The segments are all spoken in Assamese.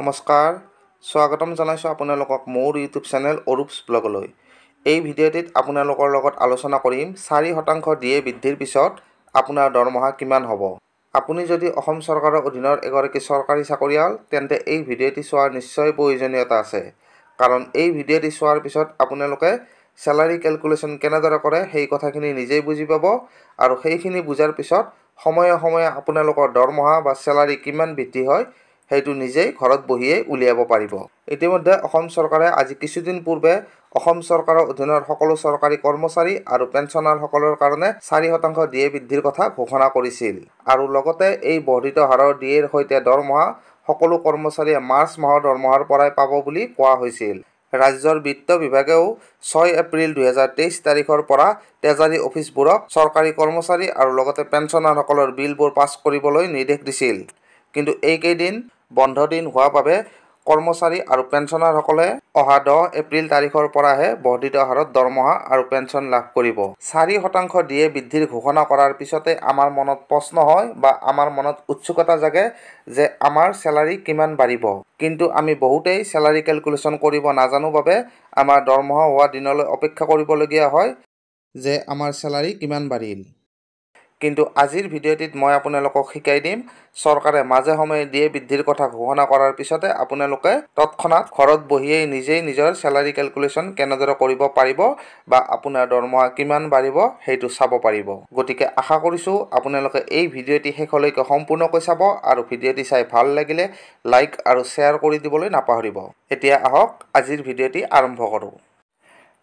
নমস্কাৰ স্বাগতম জনাইছোঁ আপোনালোকক মোৰ ইউটিউব চেনেল অৰূপছ ব্লগলৈ এই ভিডিঅ'টিত আপোনালোকৰ লগত আলোচনা কৰিম চাৰি শতাংশ ডি এ বৃদ্ধিৰ পিছত আপোনাৰ দৰমহা কিমান হ'ব আপুনি যদি অসম চৰকাৰৰ অধীনৰ এগৰাকী চৰকাৰী চাকৰিয়াল তেন্তে এই ভিডিঅ'টি চোৱাৰ নিশ্চয় প্ৰয়োজনীয়তা আছে কাৰণ এই ভিডিঅ'টি চোৱাৰ পিছত আপোনালোকে চেলাৰী কেলকুলেশ্যন কেনেদৰে কৰে সেই কথাখিনি নিজেই বুজি পাব আৰু সেইখিনি বুজাৰ পিছত সময়ে সময়ে আপোনালোকৰ দৰমহা বা চেলাৰী কিমান বৃদ্ধি হয় সেইটো নিজেই ঘৰত বহিয়েই উলিয়াব পাৰিব ইতিমধ্যে অসম চৰকাৰে আজি কিছুদিন পূৰ্বে অসম চৰকাৰৰ অধীনৰ সকলো চৰকাৰী কৰ্মচাৰী আৰু পেঞ্চনাৰসকলৰ কাৰণে চাৰি শতাংশ ডি এ বৃদ্ধিৰ কথা ঘোষণা কৰিছিল আৰু লগতে এই বৰ্ধিত হাৰৰ ডি এৰ সৈতে দৰমহা সকলো কৰ্মচাৰীয়ে মাৰ্চ মাহৰ দৰমহাৰ পৰাই পাব বুলি কোৱা হৈছিল ৰাজ্যৰ বিত্ত বিভাগেও ছয় এপ্ৰিল দুহেজাৰ তেইছ তাৰিখৰ পৰা তেজাৰী অফিচবোৰক চৰকাৰী কৰ্মচাৰী আৰু লগতে পেঞ্চনাৰসকলৰ বিলবোৰ পাছ কৰিবলৈ নিৰ্দেশ দিছিল কিন্তু এইকেইদিন বন্ধ দিন হোৱাৰ বাবে কৰ্মচাৰী আৰু পেঞ্চনাৰসকলে অহা দহ এপ্ৰিল তাৰিখৰ পৰাহে বৰ্ধিত হাৰত দৰমহা আৰু পেঞ্চন লাভ কৰিব চাৰি শতাংশ ডি এ বৃদ্ধিৰ ঘোষণা কৰাৰ পিছতে আমাৰ মনত প্ৰশ্ন হয় বা আমাৰ মনত উৎসুকতা জাগে যে আমাৰ চেলাৰী কিমান বাঢ়িব কিন্তু আমি বহুতেই চেলাৰী কেলকুলেশ্যন কৰিব নাজানো বাবে আমাৰ দৰমহা হোৱা দিনলৈ অপেক্ষা কৰিবলগীয়া হয় যে আমাৰ চেলাৰী কিমান বাঢ়িল কিন্তু আজিৰ ভিডিঅ'টিত মই আপোনালোকক শিকাই দিম চৰকাৰে মাজে সময়ে দিয়ে বৃদ্ধিৰ কথা ঘোষণা কৰাৰ পিছতে আপোনালোকে তৎক্ষণাত ঘৰত বহিয়েই নিজেই নিজৰ চেলাৰী কেলকুলেশ্যন কেনেদৰে কৰিব পাৰিব বা আপোনাৰ দৰমহা কিমান বাঢ়িব সেইটো চাব পাৰিব গতিকে আশা কৰিছোঁ আপোনালোকে এই ভিডিঅ'টি শেষলৈকে সম্পূৰ্ণকৈ চাব আৰু ভিডিঅ'টি চাই ভাল লাগিলে লাইক আৰু শ্বেয়াৰ কৰি দিবলৈ নাপাহৰিব এতিয়া আহক আজিৰ ভিডিঅ'টি আৰম্ভ কৰোঁ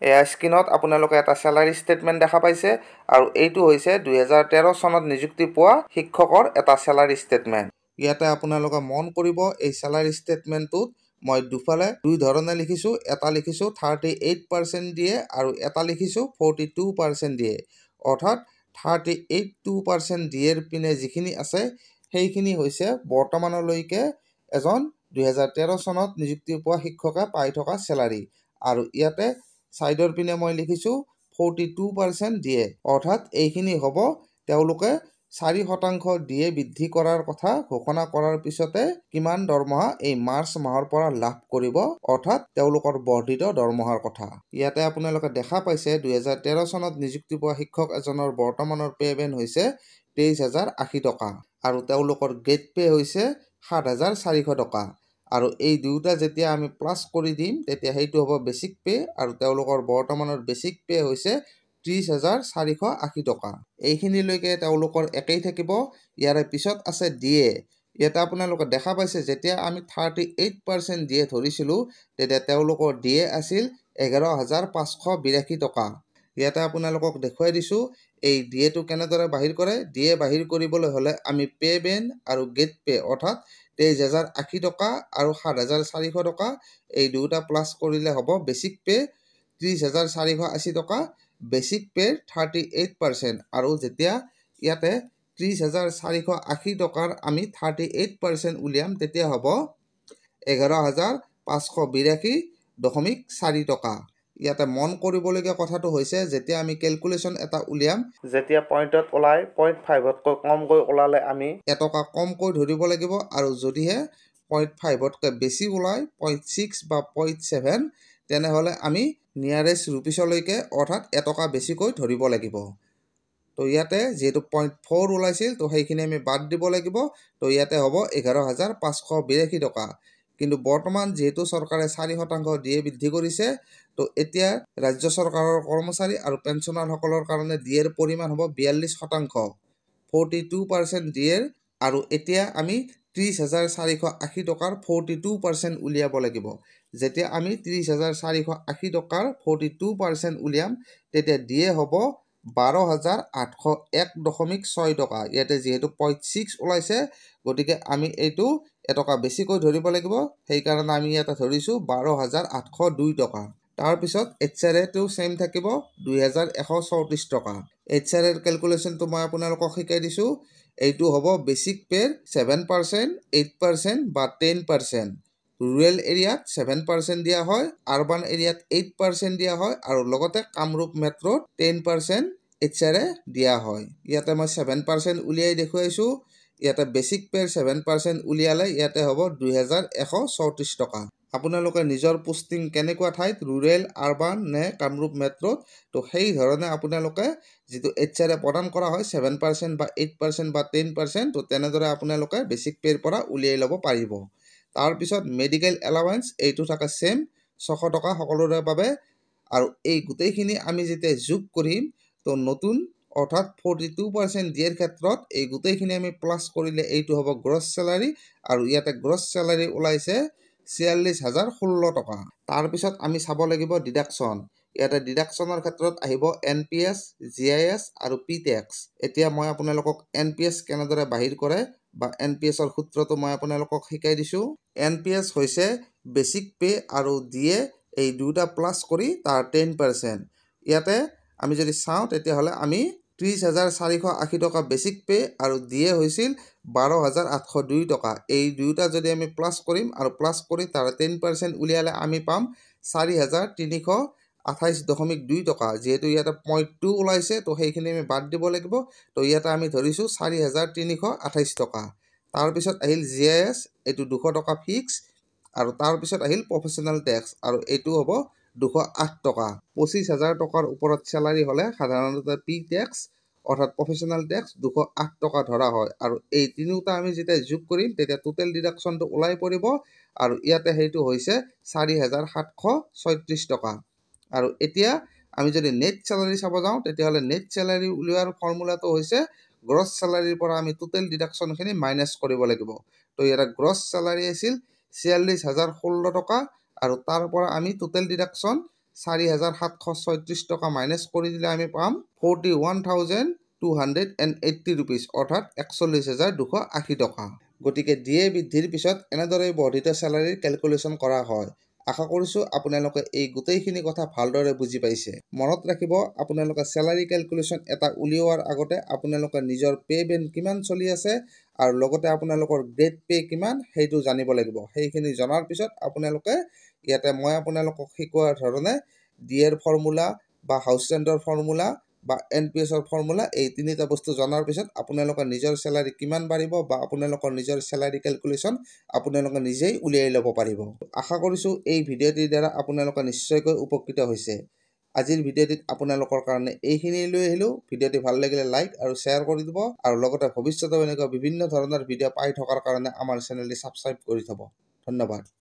এয়া স্ক্ৰীণত আপোনালোকে এটা চেলাৰী ষ্টেটমেণ্ট দেখা পাইছে আৰু এইটো হৈছে দুহেজাৰ তেৰ চনত নিযুক্তি পোৱা শিক্ষকৰ এটা চেলাৰী ষ্টেটমেণ্ট ইয়াতে আপোনালোকে মন কৰিব এই চেলাৰী ষ্টেটমেণ্টটোত মই দুফালে দুই ধৰণে লিখিছোঁ এটা লিখিছোঁ থাৰ্টি এইট পাৰ্চেণ্ট দিয়ে আৰু এটা লিখিছোঁ ফৰ্টি টু পাৰ্চেণ্ট দিয়ে অৰ্থাৎ থাৰ্টি এইট টু পাৰ্চেণ্ট দিয়েৰ পিনে যিখিনি আছে সেইখিনি হৈছে বৰ্তমানলৈকে এজন দুহেজাৰ তেৰ চনত নিযুক্তি পোৱা শিক্ষকে পাই থকা চেলাৰী আৰু ইয়াতে ছাইডৰ পিনে মই লিখিছোঁ ফৰ্টি টু পাৰ্চেণ্ট দিয়ে অৰ্থাৎ এইখিনি হ'ব তেওঁলোকে চাৰি শতাংশ ডিএ বৃদ্ধি কৰাৰ কথা ঘোষণা কৰাৰ পিছতে কিমান দৰমহা এই মাৰ্চ মাহৰ পৰা লাভ কৰিব অৰ্থাৎ তেওঁলোকৰ বৰ্ধিত দৰমহাৰ কথা ইয়াতে আপোনালোকে দেখা পাইছে দুহেজাৰ তেৰ চনত নিযুক্তি পোৱা শিক্ষক এজনৰ বৰ্তমানৰ পে'মেণ্ট হৈছে তেইছ হাজাৰ আশী টকা আৰু তেওঁলোকৰ গেট পে' হৈছে সাত হাজাৰ চাৰিশ টকা আৰু এই দুয়োটা যেতিয়া আমি প্লাছ কৰি দিম তেতিয়া সেইটো হ'ব বেচিক পে আৰু তেওঁলোকৰ বৰ্তমানৰ বেচিক পে হৈছে ত্ৰিছ হাজাৰ চাৰিশ আশী টকা এইখিনিলৈকে তেওঁলোকৰ একেই থাকিব ইয়াৰে পিছত আছে ডি এ ইয়াতে আপোনালোকে দেখা পাইছে যেতিয়া আমি thirty eight percent D A ধৰিছিলোঁ তেতিয়া তেওঁলোকৰ ডি এ আছিল এঘাৰ হাজাৰ পাঁচশ বিৰাশী টকা ইয়াতে আপোনালোকক দেখুৱাই দিছোঁ এই ডি এটো কেনেদৰে বাহিৰ কৰে ডি এ বাহিৰ কৰিবলৈ হ'লে আমি পে' বেন আৰু গেট পে' অৰ্থাৎ তেইছ হাজাৰ আশী টকা আৰু সাত হাজাৰ চাৰিশ টকা এই দুয়োটা প্লাছ কৰিলে হ'ব বেছিক পে' ত্ৰিছ হাজাৰ চাৰিশ আশী টকা বেছিক পে'ৰ থাৰ্টি এইট পাৰ্চেণ্ট আৰু যেতিয়া ইয়াতে ত্ৰিছ হাজাৰ চাৰিশ আশী টকাৰ আমি থাৰ্টি এইট পাৰ্চেণ্ট উলিয়াম তেতিয়া হ'ব এঘাৰ হাজাৰ পাঁচশ বিৰাশী দশমিক চাৰি টকা ইয়াতে মন কৰিবলগীয়া কথাটো হৈছে যেতিয়া আমি কেলকুলেশ্যন এটা উলিয়াম যেতিয়া পইণ্টত ওলাই পইণ্ট ফাইভতকৈ কমকৈ ওলালে আমি এটকা কমকৈ ধৰিব লাগিব আৰু যদিহে পইণ্ট ফাইভতকৈ বেছি ওলায় পইণ্ট ছিক্স বা পইণ্ট ছেভেন তেনেহ'লে আমি নিয়াৰেষ্ট ৰুপিছলৈকে অৰ্থাৎ এটকা বেছিকৈ ধৰিব লাগিব তো ইয়াতে যিহেতু পইণ্ট ফ'ৰ ওলাইছিল তো সেইখিনি আমি বাদ দিব লাগিব তো ইয়াতে হ'ব এঘাৰ হাজাৰ পাঁচশ বিৰাশী টকা কিন্তু বৰ্তমান যিহেতু চৰকাৰে চাৰি শতাংশ ডি এ বৃদ্ধি কৰিছে তো এতিয়া ৰাজ্য চৰকাৰৰ কৰ্মচাৰী আৰু পেঞ্চনাৰসকলৰ কাৰণে ডি এৰ পৰিমাণ হ'ব বিয়াল্লিছ শতাংশ ফৰ্টি টু পাৰ্চেণ্ট ডি এৰ আৰু এতিয়া আমি ত্ৰিছ হাজাৰ চাৰিশ আশী টকাৰ ফৰ্টি টু পাৰ্চেণ্ট উলিয়াব লাগিব যেতিয়া আমি ত্ৰিছ হাজাৰ চাৰিশ আশী টকাৰ ফৰ্টি টু পাৰ্চেণ্ট উলিয়াম তেতিয়া ডি এ হ'ব বাৰ হাজাৰ আঠশ এক দশমিক ছয় টকা ইয়াতে যিহেতু পইণ্ট ছিক্স ওলাইছে গতিকে আমি এইটো এটকা বেছিকৈ ধৰিব লাগিব সেইকাৰণে আমি ইয়াতে ধৰিছোঁ বাৰ হাজাৰ আঠশ দুই টকা তাৰপিছত এইচ আৰ এটো ছেইম থাকিব দুহেজাৰ এশ চৌত্ৰিছ টকা এইচ আৰ এৰ কেলকুলেশ্যনটো মই আপোনালোকক শিকাই দিছোঁ এইটো হ'ব basic pay seven percent eight percent বা টেন পাৰ্চেণ্ট ৰুৰেল এৰিয়াত ছেভেন পাৰ্চেণ্ট দিয়া হয় আৰ্বান এৰিয়াত এইট পাৰ্চেণ্ট দিয়া হয় আৰু লগতে কামৰূপ মেট্ৰ'ত ten percent H R A দিয়া হয় ইয়াতে মই ছেভেন পাৰ্চেণ্ট উলিয়াই দেখুৱাইছোঁ ইয়াতে বেছিক পেৰ ছেভেন পাৰ্চেণ্ট উলিয়ালে ইয়াতে হ'ব দুহেজাৰ এশ চৌত্ৰিছ টকা আপোনালোকে নিজৰ পোষ্টিং কেনেকুৱা ঠাইত ৰুৰেল আৰ্বান নে কামৰূপ মেট্ৰ'ত তো সেইধৰণে আপোনালোকে যিটো এইচ আৰ এ প্ৰদান কৰা হয় ছেভেন পাৰ্চেণ্ট বা এইট পাৰ্চেণ্ট বা টেন পাৰ্চেণ্ট ত' তেনেদৰে আপোনালোকে বেছিক পেৰ পৰা উলিয়াই ল'ব পাৰিব তাৰপিছত মেডিকেল এলাৱেঞ্চ এইটো থাকে ছেম ছশ টকা সকলোৰে বাবে আৰু এই গোটেইখিনি আমি যেতিয়া যোগ কৰিম ত' নতুন অৰ্থাৎ ফৰ্টি টু পাৰ্চেণ্ট ডিয়েৰ ক্ষেত্ৰত এই গোটেইখিনি আমি প্লাছ কৰিলে এইটো হ'ব গ্ৰছ চেলাৰী আৰু ইয়াতে গ্ৰছ চেলাৰী ওলাইছে ছিয়াল্লিছ হাজাৰ ষোল্ল টকা তাৰপিছত আমি চাব লাগিব ডিডাকশ্যন ইয়াতে ডিডাকশ্যনৰ ক্ষেত্ৰত আহিব N P S G I S আৰু পি টেক্স এতিয়া মই আপোনালোকক এন পি এছ কেনেদৰে বাহিৰ কৰে বা এন পি এছৰ সূত্ৰটো মই আপোনালোকক শিকাই দিছোঁ এন পি এছ হৈছে বেচিক পে' আৰু ডি এ এই দুয়োটা প্লাছ কৰি তাৰ টেন পাৰ্চেণ্ট ইয়াতে আমি যদি চাওঁ তেতিয়াহ'লে আমি ত্ৰিছ হাজাৰ চাৰিশ আশী টকা বেছিক পে' আৰু দিয়ে হৈছিল বাৰ হাজাৰ আঠশ দুই টকা এই দুয়োটা যদি আমি প্লাছ কৰিম আৰু প্লাছ কৰি তাৰ টেন পাৰ্চেণ্ট উলিয়ালে আমি পাম চাৰি হাজাৰ তিনিশ আঠাইছ দশমিক দুই টকা যিহেতু ইয়াতে পইণ্ট টু ওলাইছে ত' সেইখিনি আমি বাদ দিব লাগিব তো ইয়াতে আমি ধৰিছোঁ চাৰি হাজাৰ তিনিশ আঠাইছ টকা তাৰপিছত আহিল জি আই এছ এইটো দুশ টকা ফিক্স আৰু তাৰপিছত আহিল প্ৰফেচনেল টেক্স আৰু এইটো হ'ব দুশ আঠ টকা পঁচিছ হাজাৰ টকাৰ ওপৰত চেলাৰী হ'লে সাধাৰণতে পি টেক্স অৰ্থাৎ প্ৰফেচনেল টেক্স দুশ আঠ টকা ধৰা হয় আৰু এই তিনিওটা আমি যেতিয়া যোগ কৰিম তেতিয়া টোটেল ডিডাকশ্যনটো ওলাই পৰিব আৰু ইয়াতে সেইটো হৈছে চাৰি হাজাৰ সাতশ ছয়ত্ৰিছ টকা আৰু এতিয়া আমি যদি নেট চেলাৰী চাব যাওঁ তেতিয়াহ'লে নেট চেলাৰী উলিওৱাৰ ফৰ্মুলাটো হৈছে গ্ৰছ চেলাৰীৰ পৰা আমি টোটেল ডিডাকশ্যনখিনি মাইনাছ কৰিব লাগিব তো ইয়াৰ গ্ৰছ চেলাৰী আছিল ছিয়াল্লিছ হাজাৰ ষোল্ল টকা আৰু তাৰ পৰা আমি টোটেল ডিডাকশ্যন চাৰি হাজাৰ সাতশ ছয়ত্ৰিছ টকা মাইনাছ কৰি দিলে আমি পাম forty one thousand two hundred and eighty rupees অৰ্থাৎ একচল্লিছ হাজাৰ দুশ আশী টকা গতিকে ডি এ বৃদ্ধিৰ পিছত এনেদৰে বৰ্ধিত চেলাৰীৰ কেলকুলেশ্যন কৰা হয় আশা কৰিছোঁ আপোনালোকে এই গোটেইখিনি কথা ভালদৰে বুজি পাইছে মনত ৰাখিব আপোনালোকে চেলাৰী কেলকুলেশ্যন এটা উলিওৱাৰ আগতে আপোনালোকে নিজৰ পে' বেণ্ড কিমান চলি আছে আৰু লগতে আপোনালোকৰ গ্ৰেড পে' কিমান সেইটো জানিব লাগিব সেইখিনি জনাৰ পিছত আপোনালোকে ইয়াতে মই আপোনালোকক শিকোৱাৰ ধৰণে ডি এৰ ফৰ্মুলা বা হাউচ ৰেণ্টৰ ফৰ্মুলা বা এন পি এছৰ ফৰ্মুলা এই তিনিটা বস্তু জনাৰ পিছত আপোনালোকৰ নিজৰ চেলাৰী কিমান বাঢ়িব বা আপোনালোকৰ নিজৰ চেলাৰী কেলকুলেশ্যন আপোনালোকে নিজেই উলিয়াই ল'ব পাৰিব আশা কৰিছোঁ এই ভিডিঅ'টিৰ দ্বাৰা আপোনালোকে নিশ্চয়কৈ উপকৃত হৈছে আজিৰ ভিডিঅ'টিত আপোনালোকৰ কাৰণে এইখিনি লৈ আহিলোঁ ভিডিঅ'টি ভাল লাগিলে লাইক আৰু শ্বেয়াৰ কৰি দিব আৰু লগতে ভৱিষ্যতেও এনেকুৱা বিভিন্ন ধৰণৰ ভিডিঅ' পাই থকাৰ কাৰণে আমাৰ চেনেলটি ছাবস্ক্ৰাইব কৰি থ'ব ধন্যবাদ